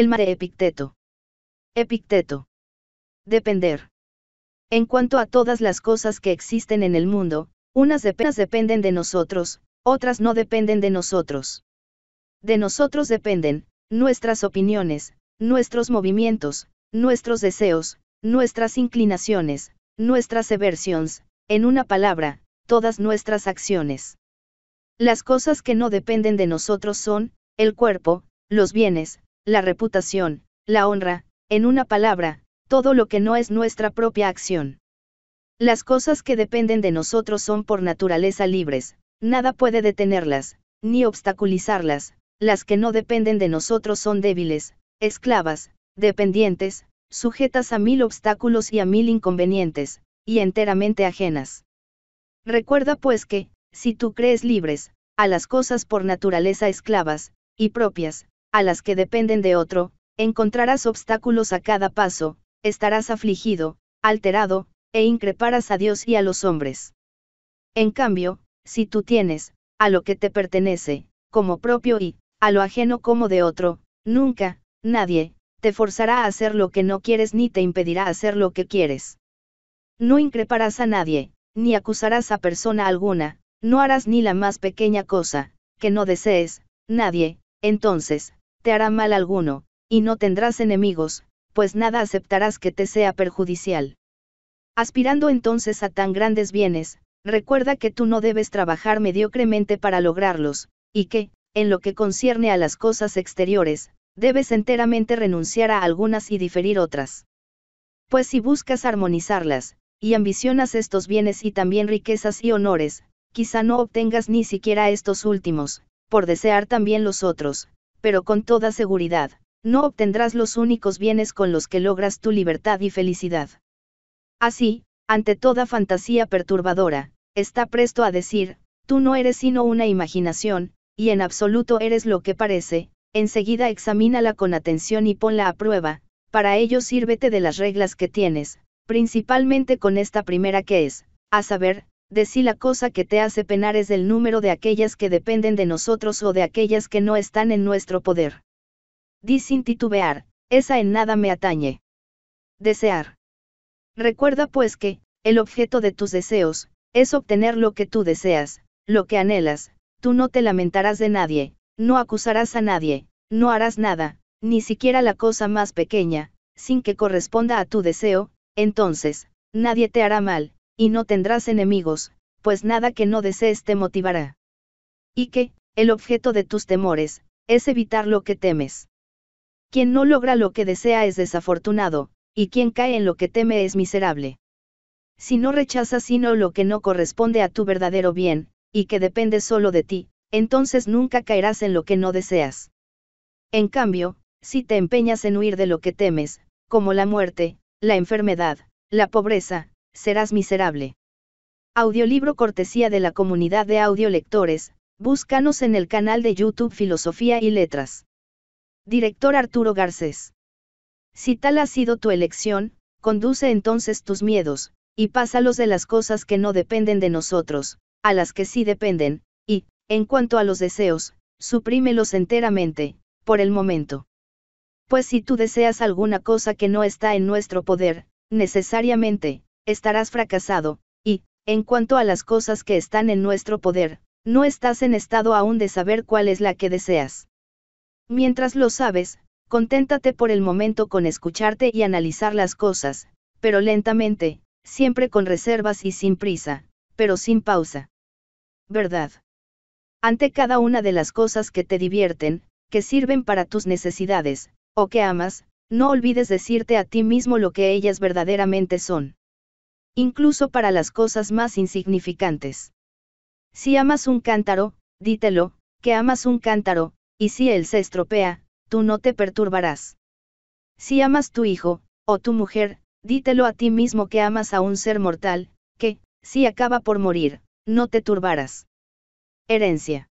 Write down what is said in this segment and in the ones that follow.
El mare Epicteto. Epicteto. Depender. En cuanto a todas las cosas que existen en el mundo, unas dependen de nosotros, otras no dependen de nosotros. De nosotros dependen, nuestras opiniones, nuestros movimientos, nuestros deseos, nuestras inclinaciones, nuestras eversiones, en una palabra, todas nuestras acciones. Las cosas que no dependen de nosotros son, el cuerpo, los bienes, la reputación, la honra, en una palabra, todo lo que no es nuestra propia acción. Las cosas que dependen de nosotros son por naturaleza libres, nada puede detenerlas, ni obstaculizarlas, las que no dependen de nosotros son débiles, esclavas, dependientes, sujetas a mil obstáculos y a mil inconvenientes, y enteramente ajenas. Recuerda pues que, si tú crees libres, a las cosas por naturaleza esclavas, y propias, a las que dependen de otro, encontrarás obstáculos a cada paso, estarás afligido, alterado, e increparás a Dios y a los hombres. En cambio, si tú tienes, a lo que te pertenece, como propio y, a lo ajeno como de otro, nunca, nadie, te forzará a hacer lo que no quieres ni te impedirá hacer lo que quieres. No increparás a nadie, ni acusarás a persona alguna, no harás ni la más pequeña cosa, que no desees, nadie, entonces, te hará mal alguno, y no tendrás enemigos, pues nada aceptarás que te sea perjudicial. Aspirando entonces a tan grandes bienes, recuerda que tú no debes trabajar mediocremente para lograrlos, y que, en lo que concierne a las cosas exteriores, debes enteramente renunciar a algunas y diferir otras. Pues si buscas armonizarlas, y ambicionas estos bienes y también riquezas y honores, quizá no obtengas ni siquiera estos últimos, por desear también los otros, pero con toda seguridad, no obtendrás los únicos bienes con los que logras tu libertad y felicidad. Así, ante toda fantasía perturbadora, está presto a decir, tú no eres sino una imaginación, y en absoluto eres lo que parece, enseguida examínala con atención y ponla a prueba, para ello sírvete de las reglas que tienes, principalmente con esta primera que es, a saber, de la cosa que te hace penar es el número de aquellas que dependen de nosotros o de aquellas que no están en nuestro poder. Di sin titubear, esa en nada me atañe. Desear. Recuerda pues que, el objeto de tus deseos, es obtener lo que tú deseas, lo que anhelas, tú no te lamentarás de nadie, no acusarás a nadie, no harás nada, ni siquiera la cosa más pequeña, sin que corresponda a tu deseo, entonces, nadie te hará mal, y no tendrás enemigos, pues nada que no desees te motivará. Y que, el objeto de tus temores, es evitar lo que temes. Quien no logra lo que desea es desafortunado, y quien cae en lo que teme es miserable. Si no rechazas sino lo que no corresponde a tu verdadero bien, y que depende solo de ti, entonces nunca caerás en lo que no deseas. En cambio, si te empeñas en huir de lo que temes, como la muerte, la enfermedad, la pobreza, serás miserable. Audiolibro cortesía de la comunidad de audiolectores, búscanos en el canal de YouTube Filosofía y Letras. Director Arturo Garcés. Si tal ha sido tu elección, conduce entonces tus miedos, y pásalos de las cosas que no dependen de nosotros, a las que sí dependen, y, en cuanto a los deseos, suprímelos enteramente, por el momento. Pues si tú deseas alguna cosa que no está en nuestro poder, necesariamente, estarás fracasado, y, en cuanto a las cosas que están en nuestro poder, no estás en estado aún de saber cuál es la que deseas. Mientras lo sabes, conténtate por el momento con escucharte y analizar las cosas, pero lentamente, siempre con reservas y sin prisa, pero sin pausa. Verdad. Ante cada una de las cosas que te divierten, que sirven para tus necesidades, o que amas, no olvides decirte a ti mismo lo que ellas verdaderamente son incluso para las cosas más insignificantes. Si amas un cántaro, dítelo, que amas un cántaro, y si él se estropea, tú no te perturbarás. Si amas tu hijo, o tu mujer, dítelo a ti mismo que amas a un ser mortal, que, si acaba por morir, no te turbarás. Herencia.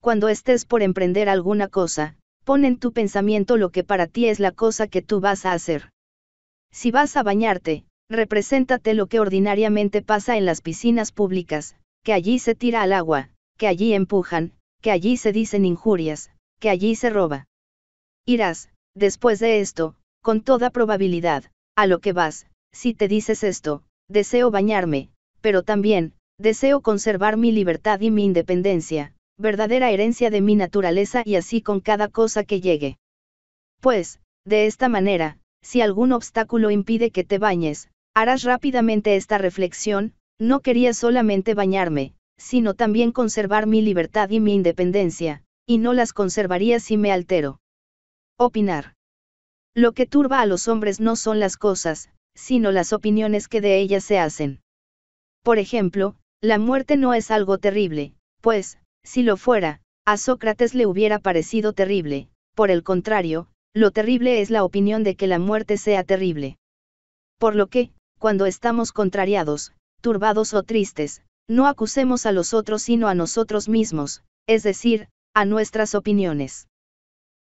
Cuando estés por emprender alguna cosa, pon en tu pensamiento lo que para ti es la cosa que tú vas a hacer. Si vas a bañarte, Represéntate lo que ordinariamente pasa en las piscinas públicas, que allí se tira al agua, que allí empujan, que allí se dicen injurias, que allí se roba. Irás, después de esto, con toda probabilidad, a lo que vas, si te dices esto, deseo bañarme, pero también, deseo conservar mi libertad y mi independencia, verdadera herencia de mi naturaleza y así con cada cosa que llegue. Pues, de esta manera, si algún obstáculo impide que te bañes, Harás rápidamente esta reflexión, no quería solamente bañarme, sino también conservar mi libertad y mi independencia, y no las conservaría si me altero. Opinar. Lo que turba a los hombres no son las cosas, sino las opiniones que de ellas se hacen. Por ejemplo, la muerte no es algo terrible, pues, si lo fuera, a Sócrates le hubiera parecido terrible, por el contrario, lo terrible es la opinión de que la muerte sea terrible. Por lo que, cuando estamos contrariados, turbados o tristes, no acusemos a los otros sino a nosotros mismos, es decir, a nuestras opiniones.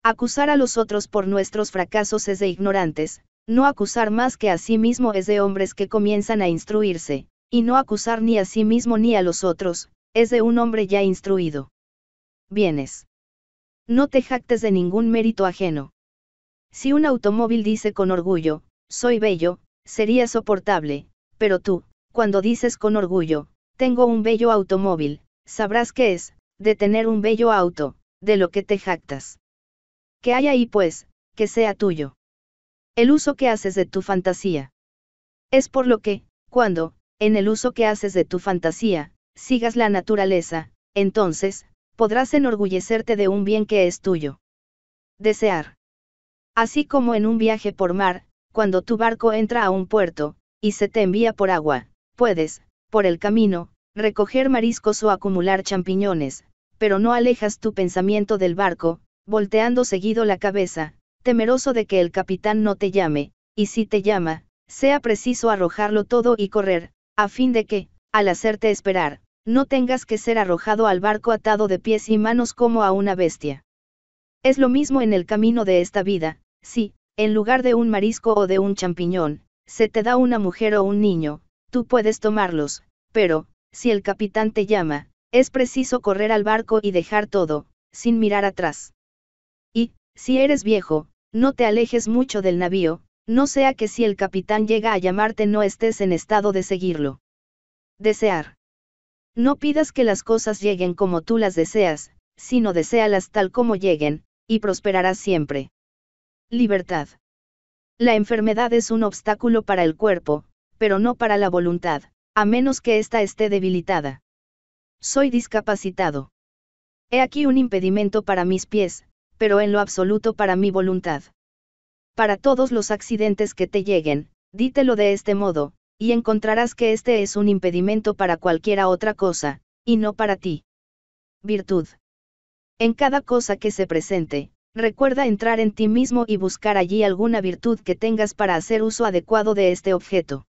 Acusar a los otros por nuestros fracasos es de ignorantes, no acusar más que a sí mismo es de hombres que comienzan a instruirse, y no acusar ni a sí mismo ni a los otros, es de un hombre ya instruido. Bienes. No te jactes de ningún mérito ajeno. Si un automóvil dice con orgullo, soy bello, sería soportable, pero tú, cuando dices con orgullo, tengo un bello automóvil, sabrás qué es, de tener un bello auto, de lo que te jactas. ¿Qué hay ahí pues, que sea tuyo? El uso que haces de tu fantasía. Es por lo que, cuando, en el uso que haces de tu fantasía, sigas la naturaleza, entonces, podrás enorgullecerte de un bien que es tuyo. Desear. Así como en un viaje por mar, cuando tu barco entra a un puerto, y se te envía por agua, puedes, por el camino, recoger mariscos o acumular champiñones, pero no alejas tu pensamiento del barco, volteando seguido la cabeza, temeroso de que el capitán no te llame, y si te llama, sea preciso arrojarlo todo y correr, a fin de que, al hacerte esperar, no tengas que ser arrojado al barco atado de pies y manos como a una bestia. Es lo mismo en el camino de esta vida, sí, en lugar de un marisco o de un champiñón, se te da una mujer o un niño, tú puedes tomarlos, pero, si el capitán te llama, es preciso correr al barco y dejar todo, sin mirar atrás. Y, si eres viejo, no te alejes mucho del navío, no sea que si el capitán llega a llamarte no estés en estado de seguirlo. Desear. No pidas que las cosas lleguen como tú las deseas, sino deséalas tal como lleguen, y prosperarás siempre. Libertad. La enfermedad es un obstáculo para el cuerpo, pero no para la voluntad, a menos que ésta esté debilitada. Soy discapacitado. He aquí un impedimento para mis pies, pero en lo absoluto para mi voluntad. Para todos los accidentes que te lleguen, dítelo de este modo, y encontrarás que este es un impedimento para cualquiera otra cosa, y no para ti. Virtud. En cada cosa que se presente, Recuerda entrar en ti mismo y buscar allí alguna virtud que tengas para hacer uso adecuado de este objeto.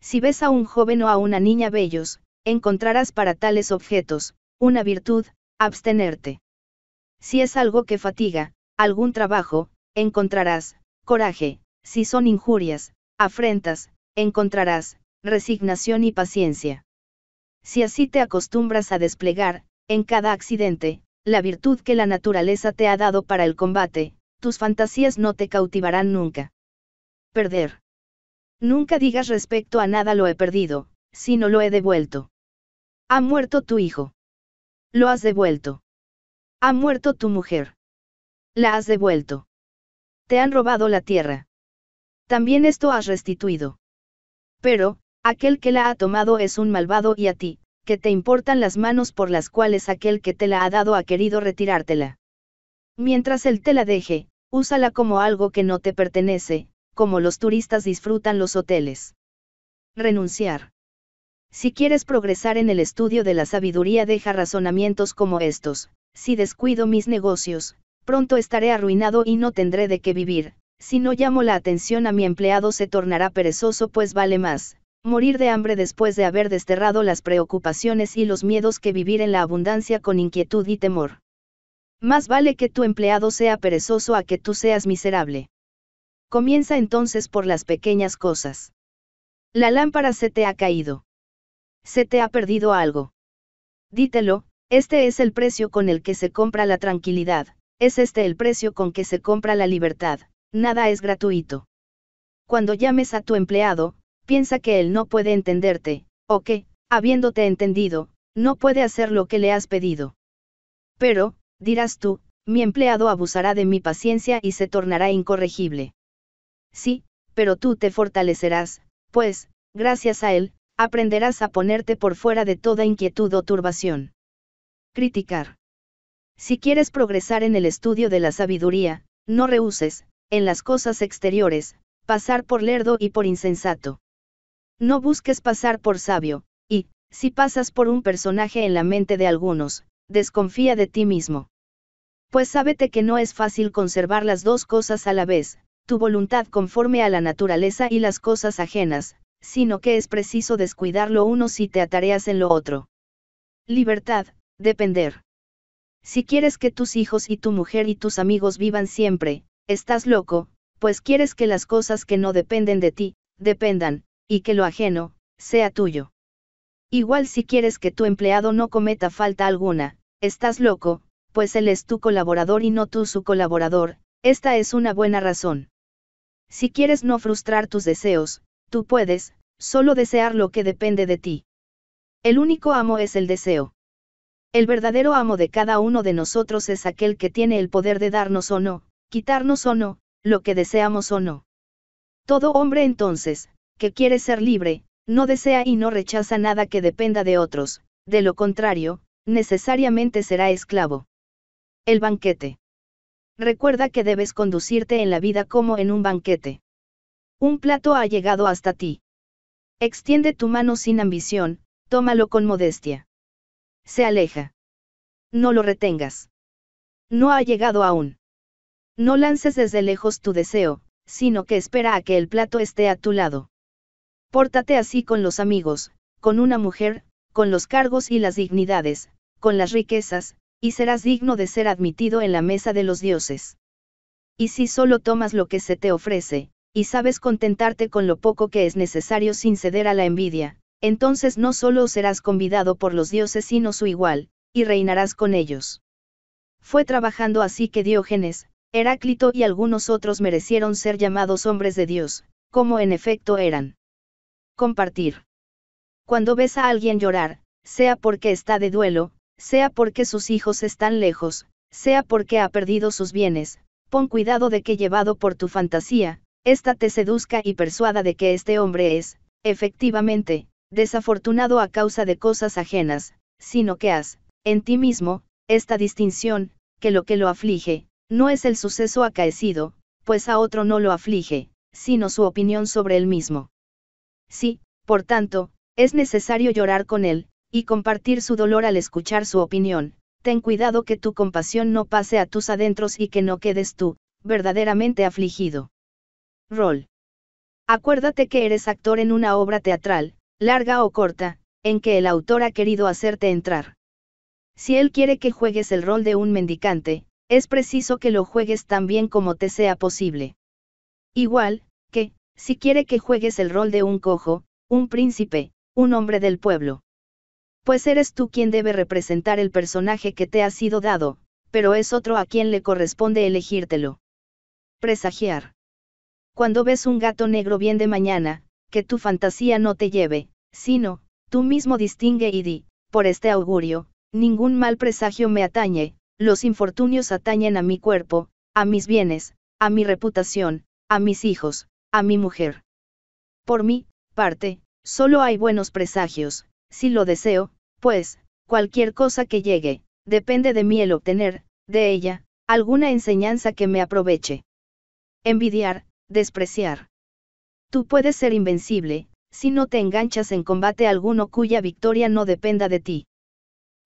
Si ves a un joven o a una niña bellos, encontrarás para tales objetos, una virtud, abstenerte. Si es algo que fatiga, algún trabajo, encontrarás, coraje, si son injurias, afrentas, encontrarás, resignación y paciencia. Si así te acostumbras a desplegar, en cada accidente, la virtud que la naturaleza te ha dado para el combate, tus fantasías no te cautivarán nunca. Perder. Nunca digas respecto a nada lo he perdido, sino lo he devuelto. Ha muerto tu hijo. Lo has devuelto. Ha muerto tu mujer. La has devuelto. Te han robado la tierra. También esto has restituido. Pero, aquel que la ha tomado es un malvado y a ti, que te importan las manos por las cuales aquel que te la ha dado ha querido retirártela. Mientras él te la deje, úsala como algo que no te pertenece, como los turistas disfrutan los hoteles. Renunciar. Si quieres progresar en el estudio de la sabiduría deja razonamientos como estos, si descuido mis negocios, pronto estaré arruinado y no tendré de qué vivir, si no llamo la atención a mi empleado se tornará perezoso pues vale más, Morir de hambre después de haber desterrado las preocupaciones y los miedos que vivir en la abundancia con inquietud y temor. Más vale que tu empleado sea perezoso a que tú seas miserable. Comienza entonces por las pequeñas cosas. La lámpara se te ha caído. Se te ha perdido algo. Dítelo, este es el precio con el que se compra la tranquilidad, es este el precio con que se compra la libertad, nada es gratuito. Cuando llames a tu empleado, piensa que él no puede entenderte, o que, habiéndote entendido, no puede hacer lo que le has pedido. Pero, dirás tú, mi empleado abusará de mi paciencia y se tornará incorregible. Sí, pero tú te fortalecerás, pues, gracias a él, aprenderás a ponerte por fuera de toda inquietud o turbación. Criticar. Si quieres progresar en el estudio de la sabiduría, no rehuses, en las cosas exteriores, pasar por lerdo y por insensato. No busques pasar por sabio, y, si pasas por un personaje en la mente de algunos, desconfía de ti mismo. Pues sábete que no es fácil conservar las dos cosas a la vez, tu voluntad conforme a la naturaleza y las cosas ajenas, sino que es preciso descuidar lo uno si te atareas en lo otro. Libertad, depender. Si quieres que tus hijos y tu mujer y tus amigos vivan siempre, estás loco, pues quieres que las cosas que no dependen de ti, dependan, y que lo ajeno, sea tuyo. Igual si quieres que tu empleado no cometa falta alguna, estás loco, pues él es tu colaborador y no tú su colaborador, esta es una buena razón. Si quieres no frustrar tus deseos, tú puedes, solo desear lo que depende de ti. El único amo es el deseo. El verdadero amo de cada uno de nosotros es aquel que tiene el poder de darnos o no, quitarnos o no, lo que deseamos o no. Todo hombre entonces, que quiere ser libre, no desea y no rechaza nada que dependa de otros, de lo contrario, necesariamente será esclavo. El banquete. Recuerda que debes conducirte en la vida como en un banquete. Un plato ha llegado hasta ti. Extiende tu mano sin ambición, tómalo con modestia. Se aleja. No lo retengas. No ha llegado aún. No lances desde lejos tu deseo, sino que espera a que el plato esté a tu lado. Pórtate así con los amigos, con una mujer, con los cargos y las dignidades, con las riquezas, y serás digno de ser admitido en la mesa de los dioses. Y si solo tomas lo que se te ofrece, y sabes contentarte con lo poco que es necesario sin ceder a la envidia, entonces no solo serás convidado por los dioses sino su igual, y reinarás con ellos. Fue trabajando así que Diógenes, Heráclito y algunos otros merecieron ser llamados hombres de Dios, como en efecto eran. Compartir. Cuando ves a alguien llorar, sea porque está de duelo, sea porque sus hijos están lejos, sea porque ha perdido sus bienes, pon cuidado de que llevado por tu fantasía, ésta te seduzca y persuada de que este hombre es, efectivamente, desafortunado a causa de cosas ajenas, sino que has, en ti mismo, esta distinción, que lo que lo aflige, no es el suceso acaecido, pues a otro no lo aflige, sino su opinión sobre él mismo. Sí, por tanto, es necesario llorar con él, y compartir su dolor al escuchar su opinión. Ten cuidado que tu compasión no pase a tus adentros y que no quedes tú, verdaderamente afligido. Rol. Acuérdate que eres actor en una obra teatral, larga o corta, en que el autor ha querido hacerte entrar. Si él quiere que juegues el rol de un mendicante, es preciso que lo juegues tan bien como te sea posible. Igual, si quiere que juegues el rol de un cojo, un príncipe, un hombre del pueblo. Pues eres tú quien debe representar el personaje que te ha sido dado, pero es otro a quien le corresponde elegírtelo. Presagiar. Cuando ves un gato negro bien de mañana, que tu fantasía no te lleve, sino, tú mismo distingue y di, por este augurio, ningún mal presagio me atañe, los infortunios atañen a mi cuerpo, a mis bienes, a mi reputación, a mis hijos, a mi mujer. Por mi parte, solo hay buenos presagios, si lo deseo, pues, cualquier cosa que llegue, depende de mí el obtener, de ella, alguna enseñanza que me aproveche. Envidiar, despreciar. Tú puedes ser invencible, si no te enganchas en combate alguno cuya victoria no dependa de ti.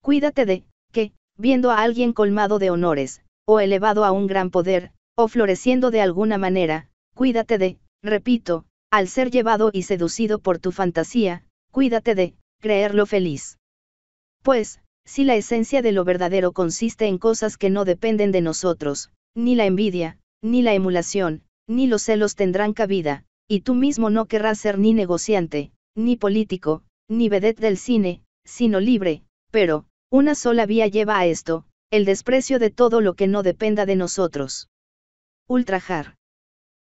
Cuídate de, que, viendo a alguien colmado de honores, o elevado a un gran poder, o floreciendo de alguna manera, cuídate de, Repito, al ser llevado y seducido por tu fantasía, cuídate de creerlo feliz. Pues, si la esencia de lo verdadero consiste en cosas que no dependen de nosotros, ni la envidia, ni la emulación, ni los celos tendrán cabida, y tú mismo no querrás ser ni negociante, ni político, ni vedette del cine, sino libre, pero, una sola vía lleva a esto, el desprecio de todo lo que no dependa de nosotros. Ultrajar.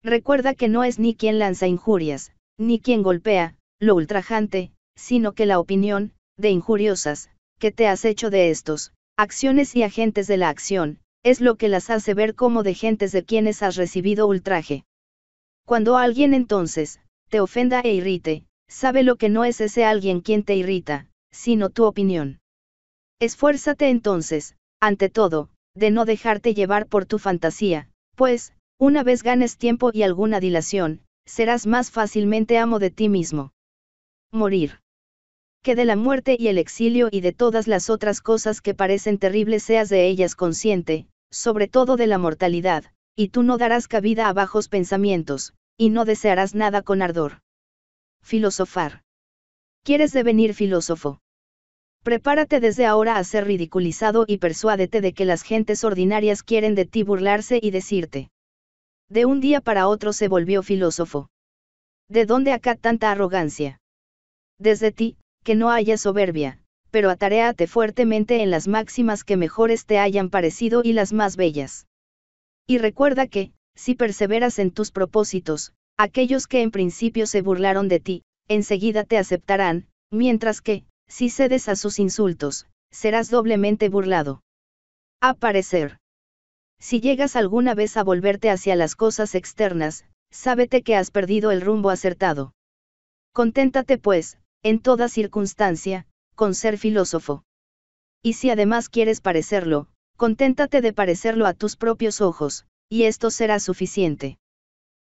Recuerda que no es ni quien lanza injurias, ni quien golpea, lo ultrajante, sino que la opinión, de injuriosas, que te has hecho de estos, acciones y agentes de la acción, es lo que las hace ver como de gentes de quienes has recibido ultraje. Cuando alguien entonces, te ofenda e irrite, sabe lo que no es ese alguien quien te irrita, sino tu opinión. Esfuérzate entonces, ante todo, de no dejarte llevar por tu fantasía, pues, una vez ganes tiempo y alguna dilación, serás más fácilmente amo de ti mismo. Morir. Que de la muerte y el exilio y de todas las otras cosas que parecen terribles seas de ellas consciente, sobre todo de la mortalidad, y tú no darás cabida a bajos pensamientos, y no desearás nada con ardor. Filosofar. ¿Quieres devenir filósofo? Prepárate desde ahora a ser ridiculizado y persuádete de que las gentes ordinarias quieren de ti burlarse y decirte de un día para otro se volvió filósofo. ¿De dónde acá tanta arrogancia? Desde ti, que no haya soberbia, pero ataréate fuertemente en las máximas que mejores te hayan parecido y las más bellas. Y recuerda que, si perseveras en tus propósitos, aquellos que en principio se burlaron de ti, enseguida te aceptarán, mientras que, si cedes a sus insultos, serás doblemente burlado. A parecer. Si llegas alguna vez a volverte hacia las cosas externas, sábete que has perdido el rumbo acertado. Conténtate pues, en toda circunstancia, con ser filósofo. Y si además quieres parecerlo, conténtate de parecerlo a tus propios ojos, y esto será suficiente.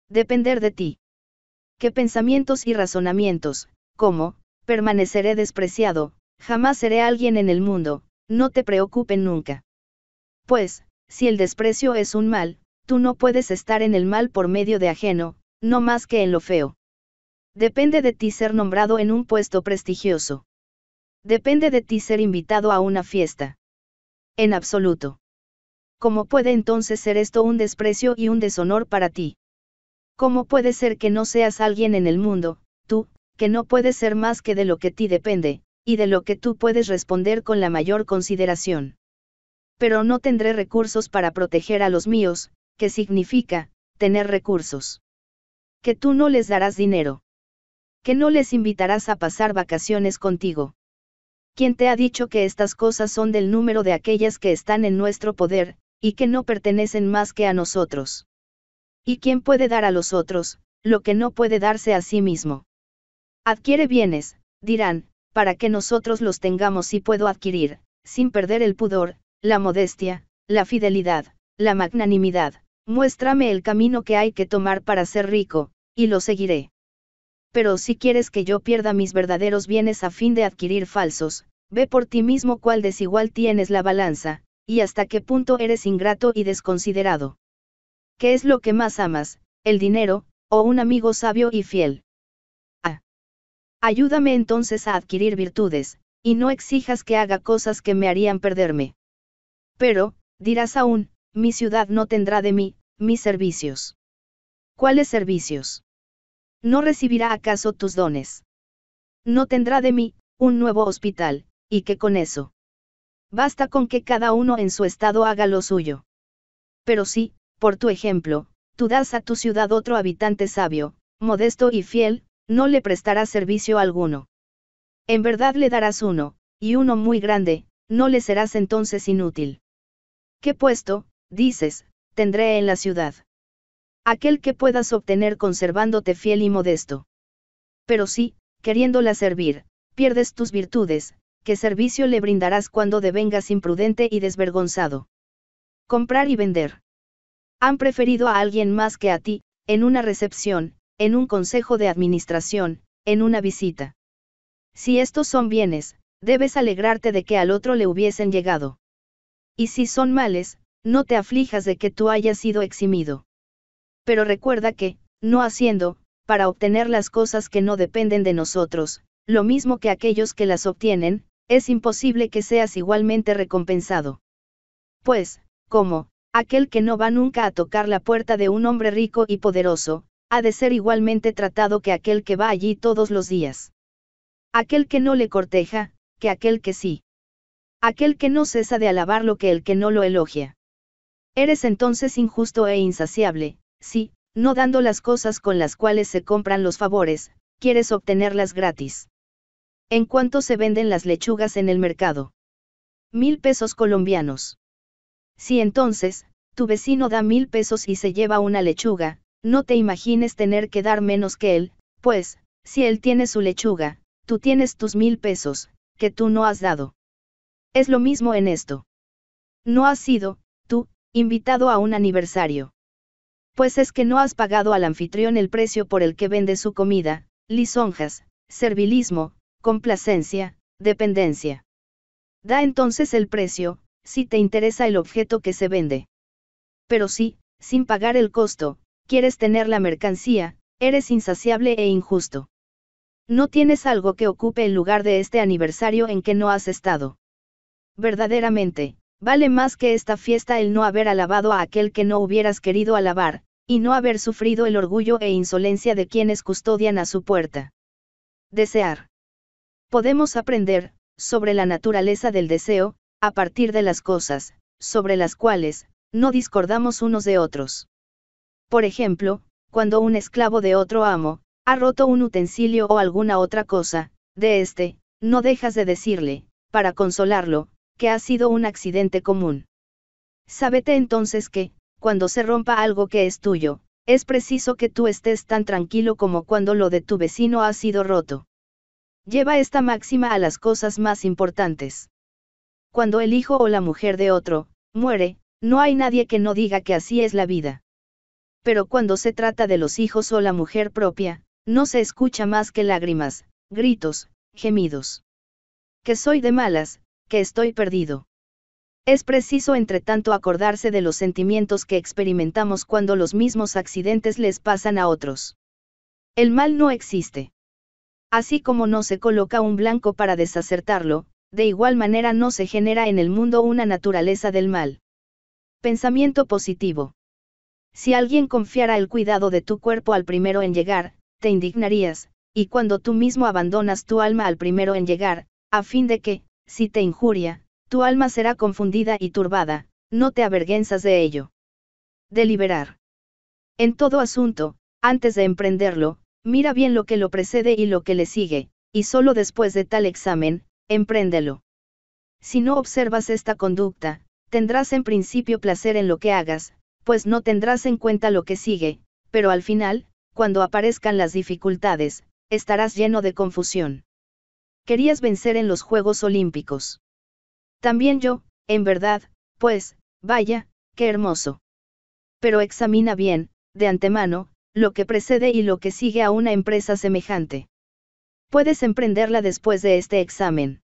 Depender de ti. ¿Qué pensamientos y razonamientos, cómo, permaneceré despreciado, jamás seré alguien en el mundo, no te preocupen nunca. Pues, si el desprecio es un mal, tú no puedes estar en el mal por medio de ajeno, no más que en lo feo. Depende de ti ser nombrado en un puesto prestigioso. Depende de ti ser invitado a una fiesta. En absoluto. ¿Cómo puede entonces ser esto un desprecio y un deshonor para ti? ¿Cómo puede ser que no seas alguien en el mundo, tú, que no puedes ser más que de lo que ti depende, y de lo que tú puedes responder con la mayor consideración? pero no tendré recursos para proteger a los míos, que significa, tener recursos. Que tú no les darás dinero. Que no les invitarás a pasar vacaciones contigo. ¿Quién te ha dicho que estas cosas son del número de aquellas que están en nuestro poder, y que no pertenecen más que a nosotros? ¿Y quién puede dar a los otros, lo que no puede darse a sí mismo? Adquiere bienes, dirán, para que nosotros los tengamos y puedo adquirir, sin perder el pudor, la modestia, la fidelidad, la magnanimidad, muéstrame el camino que hay que tomar para ser rico, y lo seguiré. Pero si quieres que yo pierda mis verdaderos bienes a fin de adquirir falsos, ve por ti mismo cuál desigual tienes la balanza, y hasta qué punto eres ingrato y desconsiderado. ¿Qué es lo que más amas, el dinero, o un amigo sabio y fiel? Ah. Ayúdame entonces a adquirir virtudes, y no exijas que haga cosas que me harían perderme. Pero, dirás aún, mi ciudad no tendrá de mí, mis servicios. ¿Cuáles servicios? ¿No recibirá acaso tus dones? No tendrá de mí, un nuevo hospital, y qué con eso. Basta con que cada uno en su estado haga lo suyo. Pero si, por tu ejemplo, tú das a tu ciudad otro habitante sabio, modesto y fiel, no le prestarás servicio alguno. En verdad le darás uno, y uno muy grande, no le serás entonces inútil. ¿Qué puesto, dices, tendré en la ciudad? Aquel que puedas obtener conservándote fiel y modesto. Pero si, queriéndola servir, pierdes tus virtudes, qué servicio le brindarás cuando devengas imprudente y desvergonzado. Comprar y vender. Han preferido a alguien más que a ti, en una recepción, en un consejo de administración, en una visita. Si estos son bienes, debes alegrarte de que al otro le hubiesen llegado. Y si son males, no te aflijas de que tú hayas sido eximido. Pero recuerda que, no haciendo, para obtener las cosas que no dependen de nosotros, lo mismo que aquellos que las obtienen, es imposible que seas igualmente recompensado. Pues, como, aquel que no va nunca a tocar la puerta de un hombre rico y poderoso, ha de ser igualmente tratado que aquel que va allí todos los días. Aquel que no le corteja, que aquel que sí. Aquel que no cesa de alabar lo que el que no lo elogia. Eres entonces injusto e insaciable, si, no dando las cosas con las cuales se compran los favores, quieres obtenerlas gratis. ¿En cuánto se venden las lechugas en el mercado? Mil pesos colombianos. Si entonces, tu vecino da mil pesos y se lleva una lechuga, no te imagines tener que dar menos que él, pues, si él tiene su lechuga, tú tienes tus mil pesos, que tú no has dado. Es lo mismo en esto. No has sido, tú, invitado a un aniversario. Pues es que no has pagado al anfitrión el precio por el que vende su comida, lisonjas, servilismo, complacencia, dependencia. Da entonces el precio, si te interesa el objeto que se vende. Pero si, sin pagar el costo, quieres tener la mercancía, eres insaciable e injusto. No tienes algo que ocupe el lugar de este aniversario en que no has estado. Verdaderamente, vale más que esta fiesta el no haber alabado a aquel que no hubieras querido alabar, y no haber sufrido el orgullo e insolencia de quienes custodian a su puerta. Desear. Podemos aprender, sobre la naturaleza del deseo, a partir de las cosas, sobre las cuales, no discordamos unos de otros. Por ejemplo, cuando un esclavo de otro amo, ha roto un utensilio o alguna otra cosa, de este, no dejas de decirle, para consolarlo, que ha sido un accidente común. Sábete entonces que, cuando se rompa algo que es tuyo, es preciso que tú estés tan tranquilo como cuando lo de tu vecino ha sido roto. Lleva esta máxima a las cosas más importantes. Cuando el hijo o la mujer de otro, muere, no hay nadie que no diga que así es la vida. Pero cuando se trata de los hijos o la mujer propia, no se escucha más que lágrimas, gritos, gemidos. Que soy de malas, que estoy perdido. Es preciso entre tanto acordarse de los sentimientos que experimentamos cuando los mismos accidentes les pasan a otros. El mal no existe. Así como no se coloca un blanco para desacertarlo, de igual manera no se genera en el mundo una naturaleza del mal. Pensamiento positivo. Si alguien confiara el cuidado de tu cuerpo al primero en llegar, te indignarías, y cuando tú mismo abandonas tu alma al primero en llegar, a fin de que, si te injuria, tu alma será confundida y turbada, no te avergüenzas de ello. Deliberar. En todo asunto, antes de emprenderlo, mira bien lo que lo precede y lo que le sigue, y solo después de tal examen, empréndelo. Si no observas esta conducta, tendrás en principio placer en lo que hagas, pues no tendrás en cuenta lo que sigue, pero al final, cuando aparezcan las dificultades, estarás lleno de confusión querías vencer en los Juegos Olímpicos. También yo, en verdad, pues, vaya, qué hermoso. Pero examina bien, de antemano, lo que precede y lo que sigue a una empresa semejante. Puedes emprenderla después de este examen.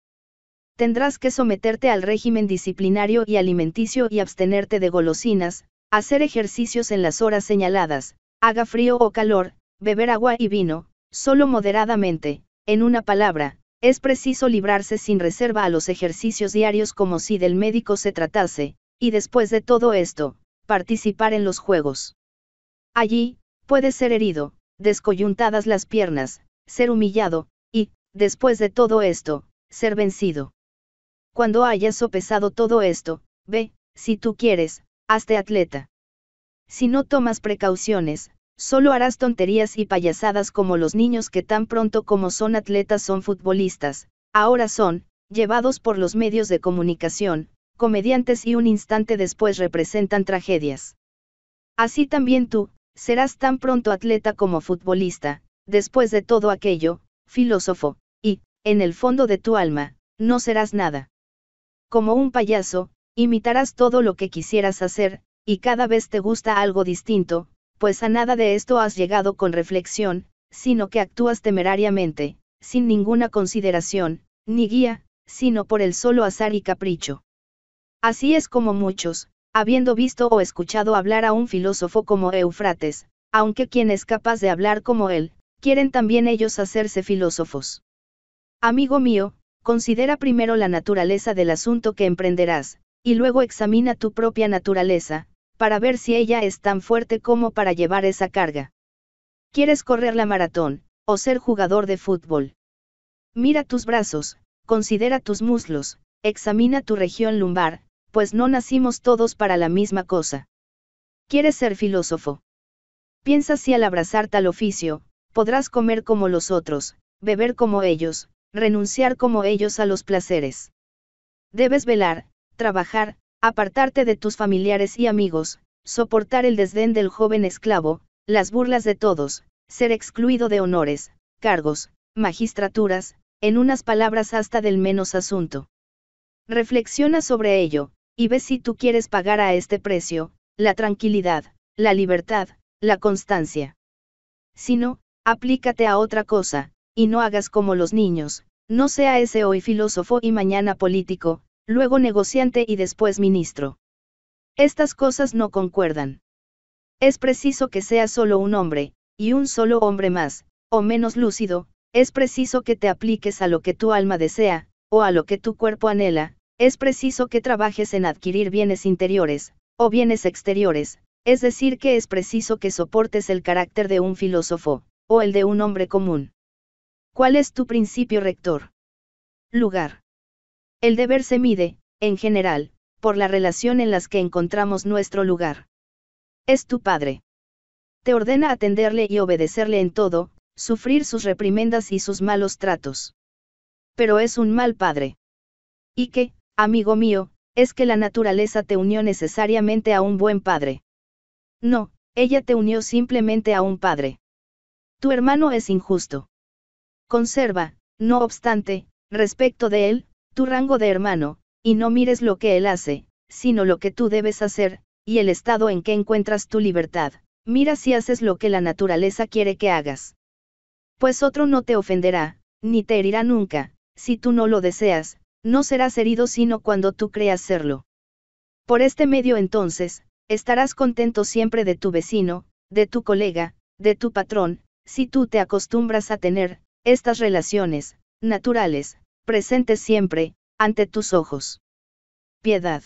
Tendrás que someterte al régimen disciplinario y alimenticio y abstenerte de golosinas, hacer ejercicios en las horas señaladas, haga frío o calor, beber agua y vino, solo moderadamente, en una palabra, es preciso librarse sin reserva a los ejercicios diarios como si del médico se tratase, y después de todo esto, participar en los juegos. Allí, puede ser herido, descoyuntadas las piernas, ser humillado, y, después de todo esto, ser vencido. Cuando hayas sopesado todo esto, ve, si tú quieres, hazte atleta. Si no tomas precauciones, Solo harás tonterías y payasadas como los niños que tan pronto como son atletas son futbolistas, ahora son, llevados por los medios de comunicación, comediantes y un instante después representan tragedias. Así también tú, serás tan pronto atleta como futbolista, después de todo aquello, filósofo, y, en el fondo de tu alma, no serás nada. Como un payaso, imitarás todo lo que quisieras hacer, y cada vez te gusta algo distinto, pues a nada de esto has llegado con reflexión, sino que actúas temerariamente, sin ninguna consideración, ni guía, sino por el solo azar y capricho. Así es como muchos, habiendo visto o escuchado hablar a un filósofo como Eufrates, aunque quien es capaz de hablar como él, quieren también ellos hacerse filósofos. Amigo mío, considera primero la naturaleza del asunto que emprenderás, y luego examina tu propia naturaleza, para ver si ella es tan fuerte como para llevar esa carga. ¿Quieres correr la maratón, o ser jugador de fútbol? Mira tus brazos, considera tus muslos, examina tu región lumbar, pues no nacimos todos para la misma cosa. ¿Quieres ser filósofo? Piensa si al abrazar tal oficio, podrás comer como los otros, beber como ellos, renunciar como ellos a los placeres. Debes velar, trabajar, Apartarte de tus familiares y amigos, soportar el desdén del joven esclavo, las burlas de todos, ser excluido de honores, cargos, magistraturas, en unas palabras hasta del menos asunto. Reflexiona sobre ello, y ve si tú quieres pagar a este precio, la tranquilidad, la libertad, la constancia. Si no, aplícate a otra cosa, y no hagas como los niños, no sea ese hoy filósofo y mañana político, luego negociante y después ministro. Estas cosas no concuerdan. Es preciso que seas solo un hombre, y un solo hombre más, o menos lúcido, es preciso que te apliques a lo que tu alma desea, o a lo que tu cuerpo anhela, es preciso que trabajes en adquirir bienes interiores, o bienes exteriores, es decir, que es preciso que soportes el carácter de un filósofo, o el de un hombre común. ¿Cuál es tu principio rector? Lugar. El deber se mide, en general, por la relación en las que encontramos nuestro lugar. Es tu padre. Te ordena atenderle y obedecerle en todo, sufrir sus reprimendas y sus malos tratos. Pero es un mal padre. Y que, amigo mío, es que la naturaleza te unió necesariamente a un buen padre. No, ella te unió simplemente a un padre. Tu hermano es injusto. Conserva, no obstante, respecto de él, tu rango de hermano, y no mires lo que él hace, sino lo que tú debes hacer, y el estado en que encuentras tu libertad. Mira si haces lo que la naturaleza quiere que hagas. Pues otro no te ofenderá, ni te herirá nunca, si tú no lo deseas, no serás herido sino cuando tú creas serlo. Por este medio entonces, estarás contento siempre de tu vecino, de tu colega, de tu patrón, si tú te acostumbras a tener, estas relaciones, naturales, presente siempre, ante tus ojos. Piedad.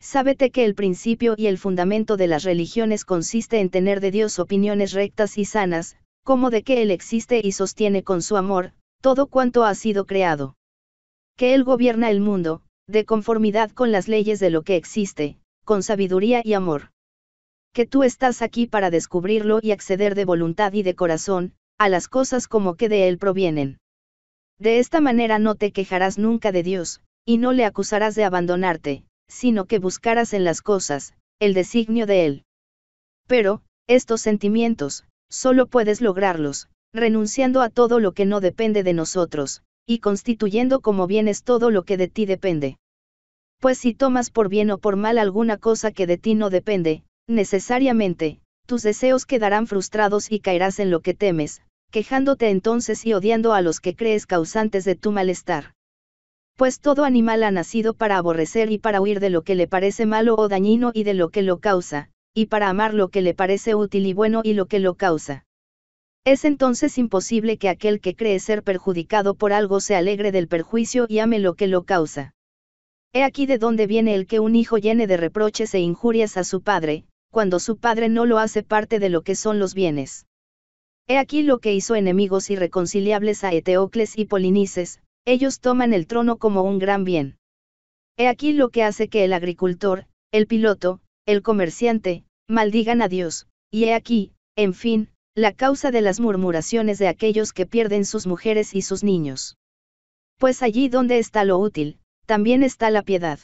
Sábete que el principio y el fundamento de las religiones consiste en tener de Dios opiniones rectas y sanas, como de que Él existe y sostiene con su amor, todo cuanto ha sido creado. Que Él gobierna el mundo, de conformidad con las leyes de lo que existe, con sabiduría y amor. Que tú estás aquí para descubrirlo y acceder de voluntad y de corazón, a las cosas como que de Él provienen. De esta manera no te quejarás nunca de Dios, y no le acusarás de abandonarte, sino que buscarás en las cosas, el designio de Él. Pero, estos sentimientos, solo puedes lograrlos, renunciando a todo lo que no depende de nosotros, y constituyendo como bienes todo lo que de ti depende. Pues si tomas por bien o por mal alguna cosa que de ti no depende, necesariamente, tus deseos quedarán frustrados y caerás en lo que temes, quejándote entonces y odiando a los que crees causantes de tu malestar. Pues todo animal ha nacido para aborrecer y para huir de lo que le parece malo o dañino y de lo que lo causa, y para amar lo que le parece útil y bueno y lo que lo causa. Es entonces imposible que aquel que cree ser perjudicado por algo se alegre del perjuicio y ame lo que lo causa. He aquí de dónde viene el que un hijo llene de reproches e injurias a su padre, cuando su padre no lo hace parte de lo que son los bienes. He aquí lo que hizo enemigos irreconciliables a Eteocles y Polinices, ellos toman el trono como un gran bien. He aquí lo que hace que el agricultor, el piloto, el comerciante, maldigan a Dios, y he aquí, en fin, la causa de las murmuraciones de aquellos que pierden sus mujeres y sus niños. Pues allí donde está lo útil, también está la piedad.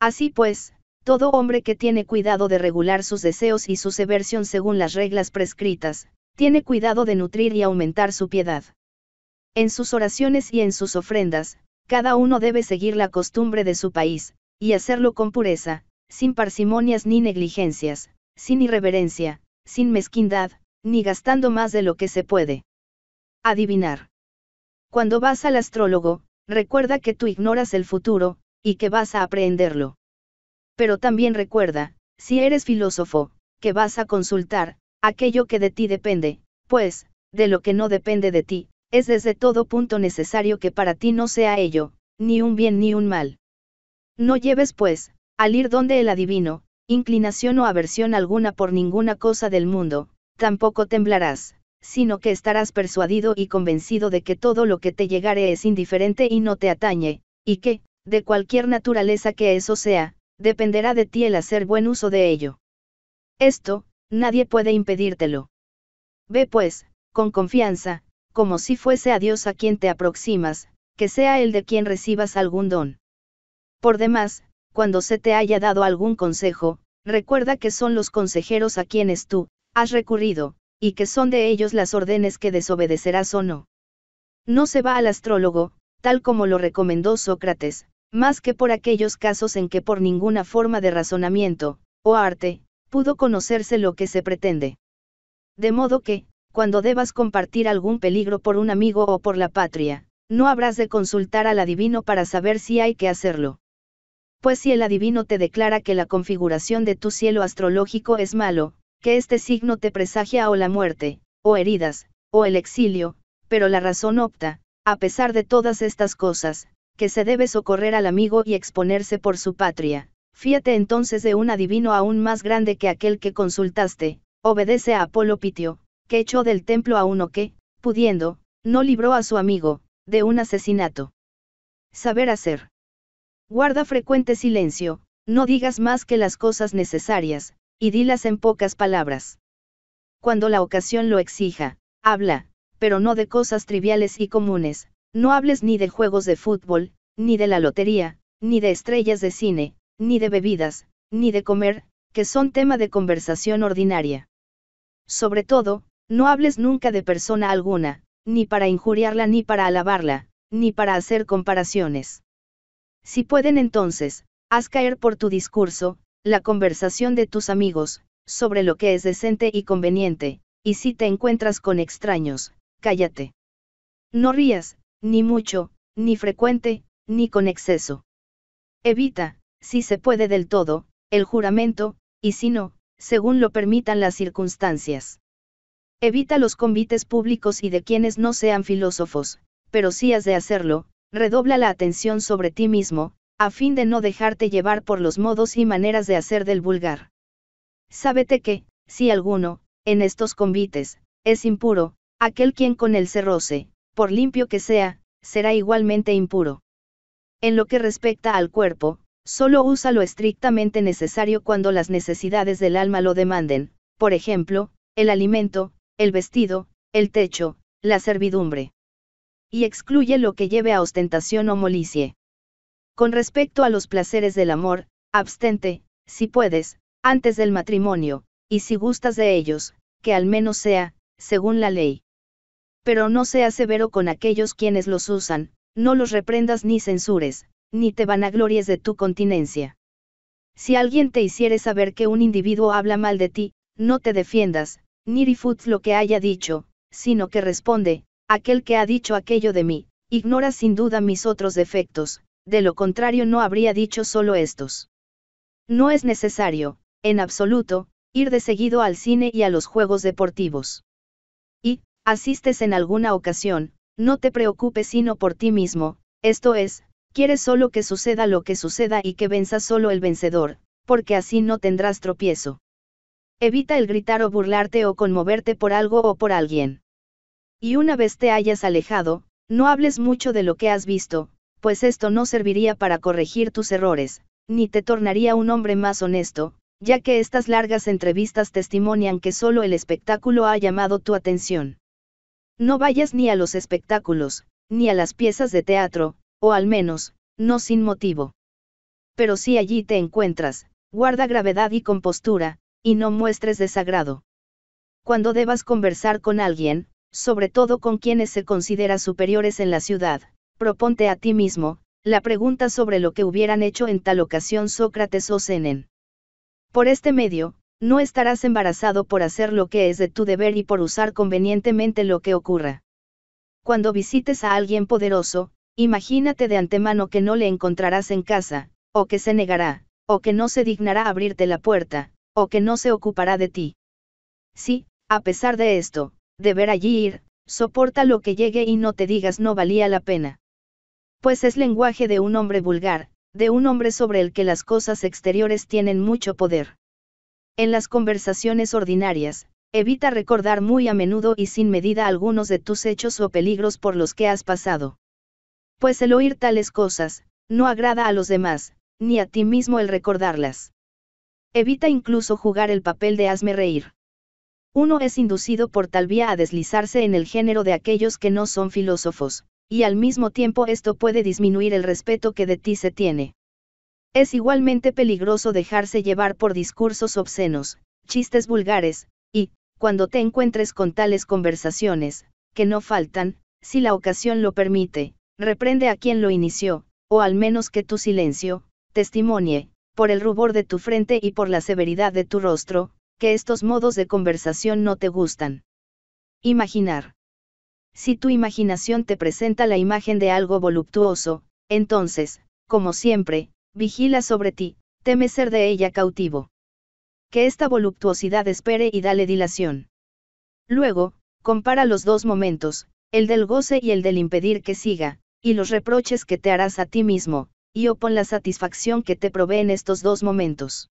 Así pues, todo hombre que tiene cuidado de regular sus deseos y su seversión según las reglas prescritas, tiene cuidado de nutrir y aumentar su piedad. En sus oraciones y en sus ofrendas, cada uno debe seguir la costumbre de su país, y hacerlo con pureza, sin parsimonias ni negligencias, sin irreverencia, sin mezquindad, ni gastando más de lo que se puede. Adivinar. Cuando vas al astrólogo, recuerda que tú ignoras el futuro, y que vas a aprenderlo. Pero también recuerda, si eres filósofo, que vas a consultar, aquello que de ti depende, pues, de lo que no depende de ti, es desde todo punto necesario que para ti no sea ello, ni un bien ni un mal. No lleves, pues, al ir donde el adivino, inclinación o aversión alguna por ninguna cosa del mundo, tampoco temblarás, sino que estarás persuadido y convencido de que todo lo que te llegare es indiferente y no te atañe, y que, de cualquier naturaleza que eso sea, dependerá de ti el hacer buen uso de ello. Esto, Nadie puede impedírtelo. Ve pues, con confianza, como si fuese a Dios a quien te aproximas, que sea el de quien recibas algún don. Por demás, cuando se te haya dado algún consejo, recuerda que son los consejeros a quienes tú, has recurrido, y que son de ellos las órdenes que desobedecerás o no. No se va al astrólogo, tal como lo recomendó Sócrates, más que por aquellos casos en que por ninguna forma de razonamiento, o arte, pudo conocerse lo que se pretende. De modo que, cuando debas compartir algún peligro por un amigo o por la patria, no habrás de consultar al adivino para saber si hay que hacerlo. Pues si el adivino te declara que la configuración de tu cielo astrológico es malo, que este signo te presagia o la muerte, o heridas, o el exilio, pero la razón opta, a pesar de todas estas cosas, que se debe socorrer al amigo y exponerse por su patria, Fíate entonces de un adivino aún más grande que aquel que consultaste, obedece a Apolo Pitio, que echó del templo a uno que, pudiendo, no libró a su amigo, de un asesinato. Saber hacer. Guarda frecuente silencio, no digas más que las cosas necesarias, y dilas en pocas palabras. Cuando la ocasión lo exija, habla, pero no de cosas triviales y comunes, no hables ni de juegos de fútbol, ni de la lotería, ni de estrellas de cine, ni de bebidas, ni de comer, que son tema de conversación ordinaria. Sobre todo, no hables nunca de persona alguna, ni para injuriarla ni para alabarla, ni para hacer comparaciones. Si pueden entonces, haz caer por tu discurso, la conversación de tus amigos, sobre lo que es decente y conveniente, y si te encuentras con extraños, cállate. No rías, ni mucho, ni frecuente, ni con exceso. Evita, si se puede del todo, el juramento, y si no, según lo permitan las circunstancias. Evita los convites públicos y de quienes no sean filósofos, pero si has de hacerlo, redobla la atención sobre ti mismo, a fin de no dejarte llevar por los modos y maneras de hacer del vulgar. Sábete que, si alguno, en estos convites, es impuro, aquel quien con él se roce, por limpio que sea, será igualmente impuro. En lo que respecta al cuerpo, Sólo usa lo estrictamente necesario cuando las necesidades del alma lo demanden, por ejemplo, el alimento, el vestido, el techo, la servidumbre. Y excluye lo que lleve a ostentación o molicie. Con respecto a los placeres del amor, abstente, si puedes, antes del matrimonio, y si gustas de ellos, que al menos sea, según la ley. Pero no sea severo con aquellos quienes los usan, no los reprendas ni censures, ni te vanaglories de tu continencia. Si alguien te hiciere saber que un individuo habla mal de ti, no te defiendas, ni refutes lo que haya dicho, sino que responde, aquel que ha dicho aquello de mí, ignora sin duda mis otros defectos, de lo contrario no habría dicho solo estos. No es necesario, en absoluto, ir de seguido al cine y a los juegos deportivos. Y, asistes en alguna ocasión, no te preocupes sino por ti mismo, esto es, Quieres solo que suceda lo que suceda y que venza solo el vencedor, porque así no tendrás tropiezo. Evita el gritar o burlarte o conmoverte por algo o por alguien. Y una vez te hayas alejado, no hables mucho de lo que has visto, pues esto no serviría para corregir tus errores, ni te tornaría un hombre más honesto, ya que estas largas entrevistas testimonian que solo el espectáculo ha llamado tu atención. No vayas ni a los espectáculos, ni a las piezas de teatro, o al menos, no sin motivo. Pero si allí te encuentras, guarda gravedad y compostura, y no muestres desagrado. Cuando debas conversar con alguien, sobre todo con quienes se considera superiores en la ciudad, proponte a ti mismo, la pregunta sobre lo que hubieran hecho en tal ocasión Sócrates o Zenén. Por este medio, no estarás embarazado por hacer lo que es de tu deber y por usar convenientemente lo que ocurra. Cuando visites a alguien poderoso, Imagínate de antemano que no le encontrarás en casa, o que se negará, o que no se dignará abrirte la puerta, o que no se ocupará de ti. Sí, a pesar de esto, deber allí ir, soporta lo que llegue y no te digas no valía la pena. Pues es lenguaje de un hombre vulgar, de un hombre sobre el que las cosas exteriores tienen mucho poder. En las conversaciones ordinarias, evita recordar muy a menudo y sin medida algunos de tus hechos o peligros por los que has pasado. Pues el oír tales cosas, no agrada a los demás, ni a ti mismo el recordarlas. Evita incluso jugar el papel de hazme reír. Uno es inducido por tal vía a deslizarse en el género de aquellos que no son filósofos, y al mismo tiempo esto puede disminuir el respeto que de ti se tiene. Es igualmente peligroso dejarse llevar por discursos obscenos, chistes vulgares, y, cuando te encuentres con tales conversaciones, que no faltan, si la ocasión lo permite, reprende a quien lo inició, o al menos que tu silencio, testimonie, por el rubor de tu frente y por la severidad de tu rostro, que estos modos de conversación no te gustan. Imaginar. Si tu imaginación te presenta la imagen de algo voluptuoso, entonces, como siempre, vigila sobre ti, teme ser de ella cautivo. Que esta voluptuosidad espere y dale dilación. Luego, compara los dos momentos, el del goce y el del impedir que siga, y los reproches que te harás a ti mismo, y opon oh, la satisfacción que te en estos dos momentos.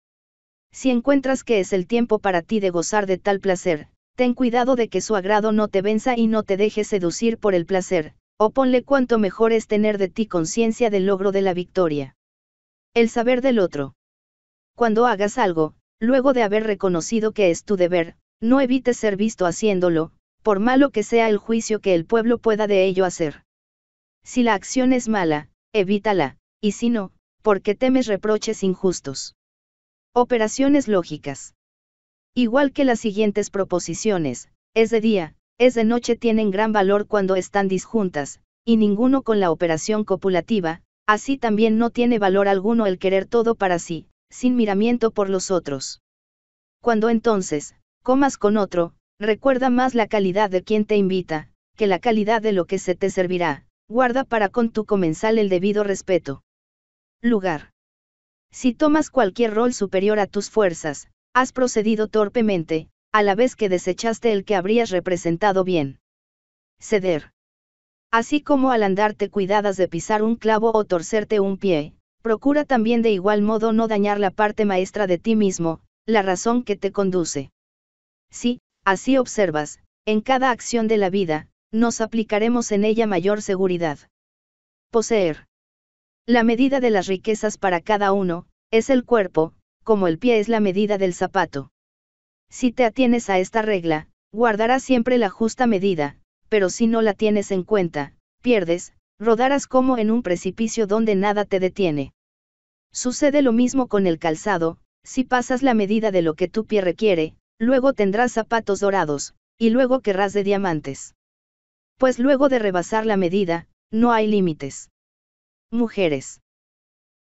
Si encuentras que es el tiempo para ti de gozar de tal placer, ten cuidado de que su agrado no te venza y no te dejes seducir por el placer, oponle oh, cuanto mejor es tener de ti conciencia del logro de la victoria. El saber del otro. Cuando hagas algo, luego de haber reconocido que es tu deber, no evites ser visto haciéndolo, por malo que sea el juicio que el pueblo pueda de ello hacer. Si la acción es mala, evítala, y si no, porque temes reproches injustos. Operaciones lógicas. Igual que las siguientes proposiciones, es de día, es de noche tienen gran valor cuando están disjuntas, y ninguno con la operación copulativa, así también no tiene valor alguno el querer todo para sí, sin miramiento por los otros. Cuando entonces, comas con otro, recuerda más la calidad de quien te invita, que la calidad de lo que se te servirá, Guarda para con tu comensal el debido respeto. Lugar. Si tomas cualquier rol superior a tus fuerzas, has procedido torpemente, a la vez que desechaste el que habrías representado bien. Ceder. Así como al andarte cuidadas de pisar un clavo o torcerte un pie, procura también de igual modo no dañar la parte maestra de ti mismo, la razón que te conduce. Si, así observas, en cada acción de la vida, nos aplicaremos en ella mayor seguridad. Poseer. La medida de las riquezas para cada uno, es el cuerpo, como el pie es la medida del zapato. Si te atienes a esta regla, guardarás siempre la justa medida, pero si no la tienes en cuenta, pierdes, rodarás como en un precipicio donde nada te detiene. Sucede lo mismo con el calzado, si pasas la medida de lo que tu pie requiere, luego tendrás zapatos dorados, y luego querrás de diamantes pues luego de rebasar la medida, no hay límites. Mujeres.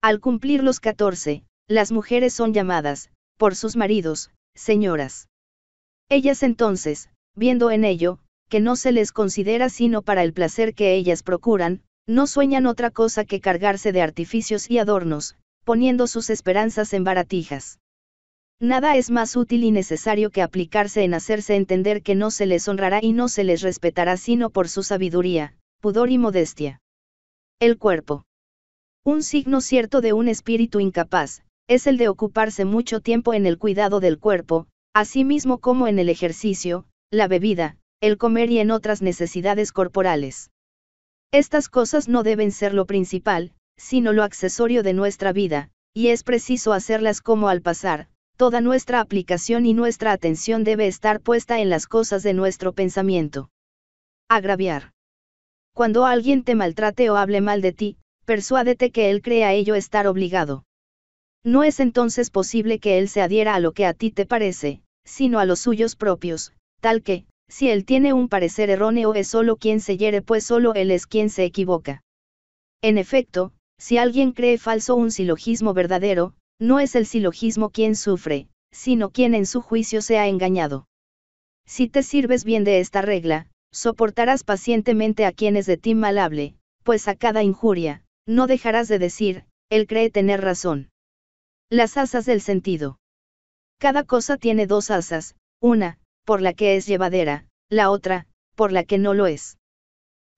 Al cumplir los 14, las mujeres son llamadas, por sus maridos, señoras. Ellas entonces, viendo en ello, que no se les considera sino para el placer que ellas procuran, no sueñan otra cosa que cargarse de artificios y adornos, poniendo sus esperanzas en baratijas. Nada es más útil y necesario que aplicarse en hacerse entender que no se les honrará y no se les respetará sino por su sabiduría, pudor y modestia. El cuerpo. Un signo cierto de un espíritu incapaz, es el de ocuparse mucho tiempo en el cuidado del cuerpo, así mismo como en el ejercicio, la bebida, el comer y en otras necesidades corporales. Estas cosas no deben ser lo principal, sino lo accesorio de nuestra vida, y es preciso hacerlas como al pasar, toda nuestra aplicación y nuestra atención debe estar puesta en las cosas de nuestro pensamiento. Agraviar. Cuando alguien te maltrate o hable mal de ti, persuádete que él crea ello estar obligado. No es entonces posible que él se adhiera a lo que a ti te parece, sino a los suyos propios, tal que, si él tiene un parecer erróneo es solo quien se hiere, pues solo él es quien se equivoca. En efecto, si alguien cree falso un silogismo verdadero, no es el silogismo quien sufre, sino quien en su juicio se ha engañado. Si te sirves bien de esta regla, soportarás pacientemente a quienes de ti malable, pues a cada injuria, no dejarás de decir, él cree tener razón. Las asas del sentido. Cada cosa tiene dos asas, una, por la que es llevadera, la otra, por la que no lo es.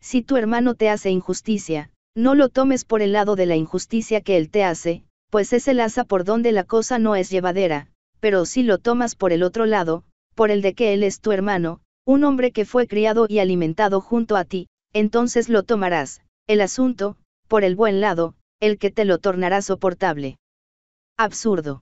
Si tu hermano te hace injusticia, no lo tomes por el lado de la injusticia que él te hace, pues es el asa por donde la cosa no es llevadera, pero si lo tomas por el otro lado, por el de que él es tu hermano, un hombre que fue criado y alimentado junto a ti, entonces lo tomarás, el asunto, por el buen lado, el que te lo tornará soportable. Absurdo.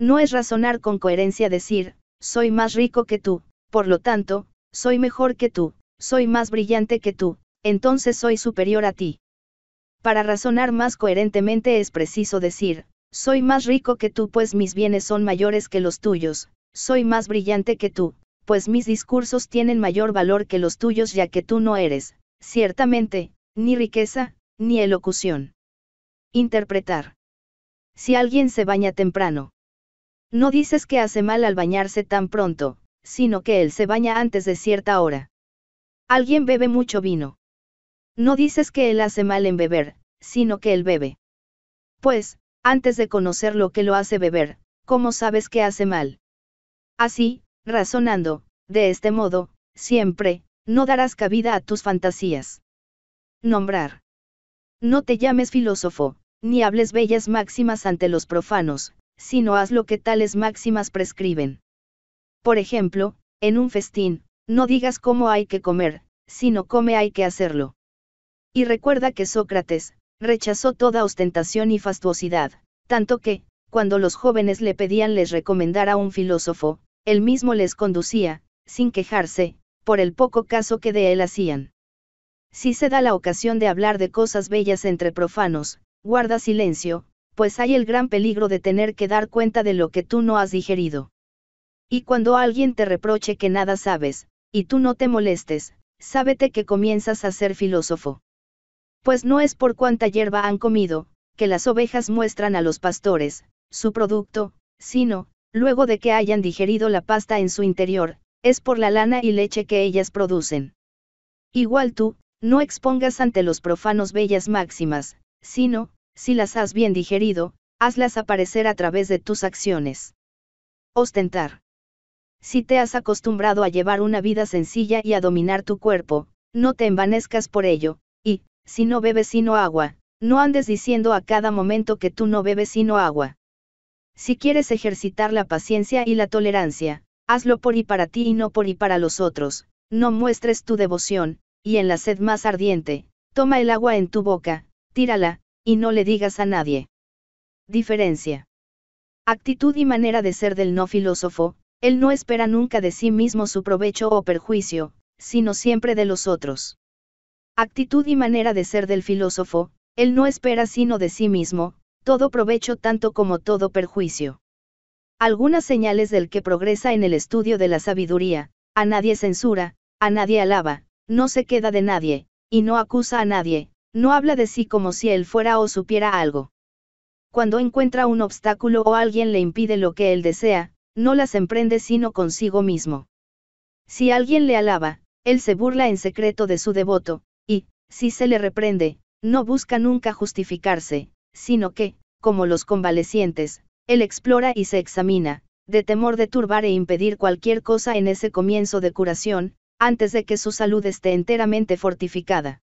No es razonar con coherencia decir, soy más rico que tú, por lo tanto, soy mejor que tú, soy más brillante que tú, entonces soy superior a ti. Para razonar más coherentemente es preciso decir, soy más rico que tú pues mis bienes son mayores que los tuyos, soy más brillante que tú, pues mis discursos tienen mayor valor que los tuyos ya que tú no eres, ciertamente, ni riqueza, ni elocución. Interpretar. Si alguien se baña temprano. No dices que hace mal al bañarse tan pronto, sino que él se baña antes de cierta hora. Alguien bebe mucho vino. No dices que él hace mal en beber, sino que él bebe. Pues, antes de conocer lo que lo hace beber, ¿cómo sabes que hace mal? Así, razonando, de este modo, siempre, no darás cabida a tus fantasías. Nombrar. No te llames filósofo, ni hables bellas máximas ante los profanos, sino haz lo que tales máximas prescriben. Por ejemplo, en un festín, no digas cómo hay que comer, sino come hay que hacerlo. Y recuerda que Sócrates, rechazó toda ostentación y fastuosidad, tanto que, cuando los jóvenes le pedían les recomendar a un filósofo, él mismo les conducía, sin quejarse, por el poco caso que de él hacían. Si se da la ocasión de hablar de cosas bellas entre profanos, guarda silencio, pues hay el gran peligro de tener que dar cuenta de lo que tú no has digerido. Y cuando alguien te reproche que nada sabes, y tú no te molestes, sábete que comienzas a ser filósofo. Pues no es por cuánta hierba han comido, que las ovejas muestran a los pastores, su producto, sino, luego de que hayan digerido la pasta en su interior, es por la lana y leche que ellas producen. Igual tú, no expongas ante los profanos bellas máximas, sino, si las has bien digerido, hazlas aparecer a través de tus acciones. Ostentar. Si te has acostumbrado a llevar una vida sencilla y a dominar tu cuerpo, no te envanezcas por ello, si no bebes sino agua, no andes diciendo a cada momento que tú no bebes sino agua. Si quieres ejercitar la paciencia y la tolerancia, hazlo por y para ti y no por y para los otros, no muestres tu devoción, y en la sed más ardiente, toma el agua en tu boca, tírala, y no le digas a nadie. Diferencia. Actitud y manera de ser del no filósofo, él no espera nunca de sí mismo su provecho o perjuicio, sino siempre de los otros actitud y manera de ser del filósofo, él no espera sino de sí mismo, todo provecho tanto como todo perjuicio. Algunas señales del que progresa en el estudio de la sabiduría, a nadie censura, a nadie alaba, no se queda de nadie, y no acusa a nadie, no habla de sí como si él fuera o supiera algo. Cuando encuentra un obstáculo o alguien le impide lo que él desea, no las emprende sino consigo mismo. Si alguien le alaba, él se burla en secreto de su devoto, si se le reprende, no busca nunca justificarse, sino que, como los convalecientes, él explora y se examina, de temor de turbar e impedir cualquier cosa en ese comienzo de curación, antes de que su salud esté enteramente fortificada.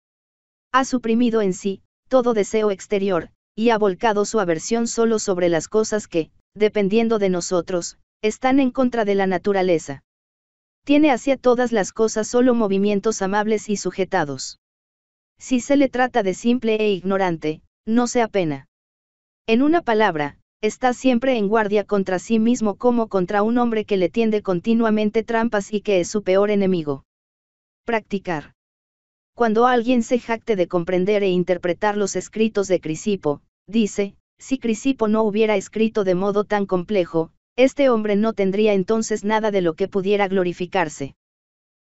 Ha suprimido en sí, todo deseo exterior, y ha volcado su aversión solo sobre las cosas que, dependiendo de nosotros, están en contra de la naturaleza. Tiene hacia todas las cosas solo movimientos amables y sujetados. Si se le trata de simple e ignorante, no se apena. En una palabra, está siempre en guardia contra sí mismo como contra un hombre que le tiende continuamente trampas y que es su peor enemigo. Practicar. Cuando alguien se jacte de comprender e interpretar los escritos de Crisipo, dice, si Crisipo no hubiera escrito de modo tan complejo, este hombre no tendría entonces nada de lo que pudiera glorificarse.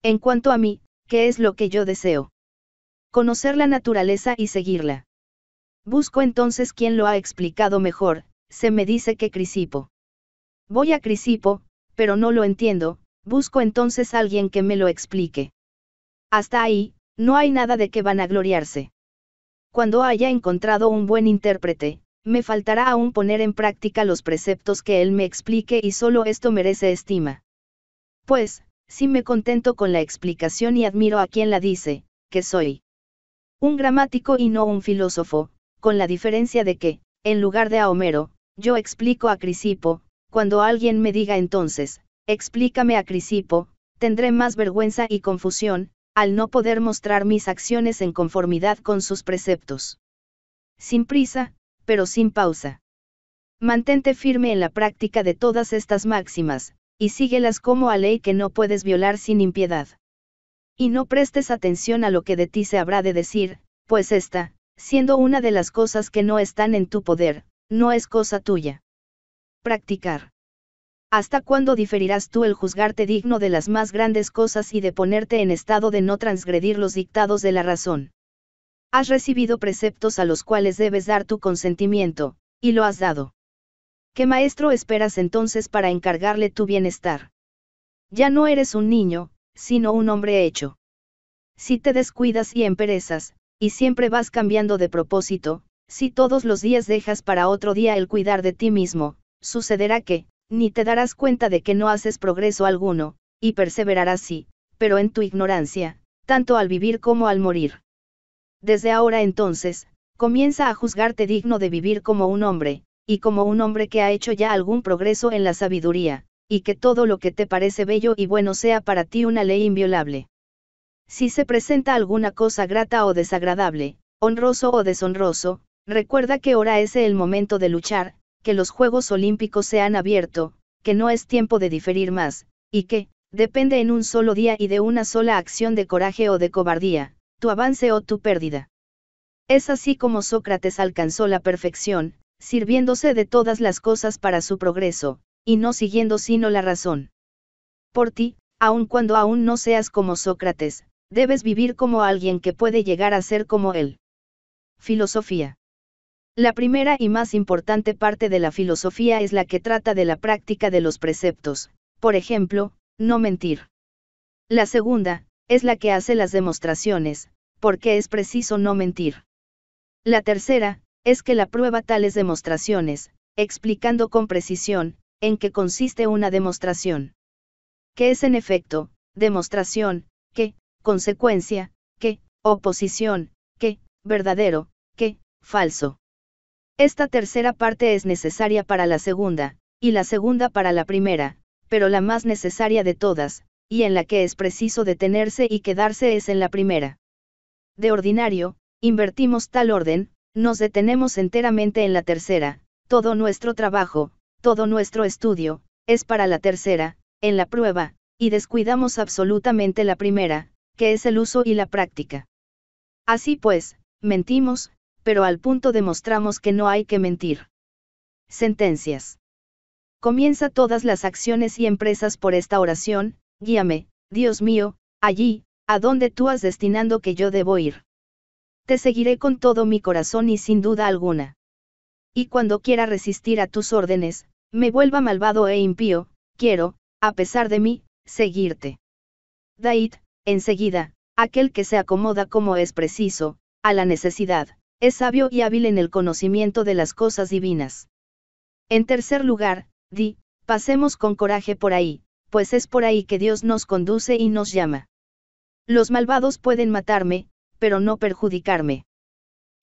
En cuanto a mí, ¿qué es lo que yo deseo? conocer la naturaleza y seguirla. Busco entonces quien lo ha explicado mejor, se me dice que Crisipo. Voy a Crisipo, pero no lo entiendo, busco entonces alguien que me lo explique. Hasta ahí, no hay nada de que gloriarse. Cuando haya encontrado un buen intérprete, me faltará aún poner en práctica los preceptos que él me explique y solo esto merece estima. Pues, si me contento con la explicación y admiro a quien la dice, que soy un gramático y no un filósofo, con la diferencia de que, en lugar de a Homero, yo explico a Crisipo, cuando alguien me diga entonces, explícame a Crisipo, tendré más vergüenza y confusión, al no poder mostrar mis acciones en conformidad con sus preceptos. Sin prisa, pero sin pausa. Mantente firme en la práctica de todas estas máximas, y síguelas como a ley que no puedes violar sin impiedad y no prestes atención a lo que de ti se habrá de decir, pues esta, siendo una de las cosas que no están en tu poder, no es cosa tuya. Practicar. ¿Hasta cuándo diferirás tú el juzgarte digno de las más grandes cosas y de ponerte en estado de no transgredir los dictados de la razón? Has recibido preceptos a los cuales debes dar tu consentimiento, y lo has dado. ¿Qué maestro esperas entonces para encargarle tu bienestar? Ya no eres un niño, sino un hombre hecho. Si te descuidas y emperezas, y siempre vas cambiando de propósito, si todos los días dejas para otro día el cuidar de ti mismo, sucederá que, ni te darás cuenta de que no haces progreso alguno, y perseverarás sí, pero en tu ignorancia, tanto al vivir como al morir. Desde ahora entonces, comienza a juzgarte digno de vivir como un hombre, y como un hombre que ha hecho ya algún progreso en la sabiduría, y que todo lo que te parece bello y bueno sea para ti una ley inviolable. Si se presenta alguna cosa grata o desagradable, honroso o deshonroso, recuerda que ahora es el momento de luchar, que los Juegos Olímpicos se han abierto, que no es tiempo de diferir más, y que, depende en un solo día y de una sola acción de coraje o de cobardía, tu avance o tu pérdida. Es así como Sócrates alcanzó la perfección, sirviéndose de todas las cosas para su progreso, y no siguiendo sino la razón. Por ti, aun cuando aún no seas como Sócrates, debes vivir como alguien que puede llegar a ser como él. Filosofía. La primera y más importante parte de la filosofía es la que trata de la práctica de los preceptos, por ejemplo, no mentir. La segunda, es la que hace las demostraciones, porque es preciso no mentir. La tercera, es que la prueba tales demostraciones, explicando con precisión, en qué consiste una demostración. Que es en efecto, demostración, que, consecuencia, que, oposición, que, verdadero, que, falso. Esta tercera parte es necesaria para la segunda, y la segunda para la primera, pero la más necesaria de todas, y en la que es preciso detenerse y quedarse es en la primera. De ordinario, invertimos tal orden, nos detenemos enteramente en la tercera, todo nuestro trabajo, todo nuestro estudio, es para la tercera, en la prueba, y descuidamos absolutamente la primera, que es el uso y la práctica. Así pues, mentimos, pero al punto demostramos que no hay que mentir. Sentencias. Comienza todas las acciones y empresas por esta oración, guíame, Dios mío, allí, a donde tú has destinando que yo debo ir. Te seguiré con todo mi corazón y sin duda alguna y cuando quiera resistir a tus órdenes, me vuelva malvado e impío, quiero, a pesar de mí, seguirte. Daid, enseguida, aquel que se acomoda como es preciso, a la necesidad, es sabio y hábil en el conocimiento de las cosas divinas. En tercer lugar, di, pasemos con coraje por ahí, pues es por ahí que Dios nos conduce y nos llama. Los malvados pueden matarme, pero no perjudicarme.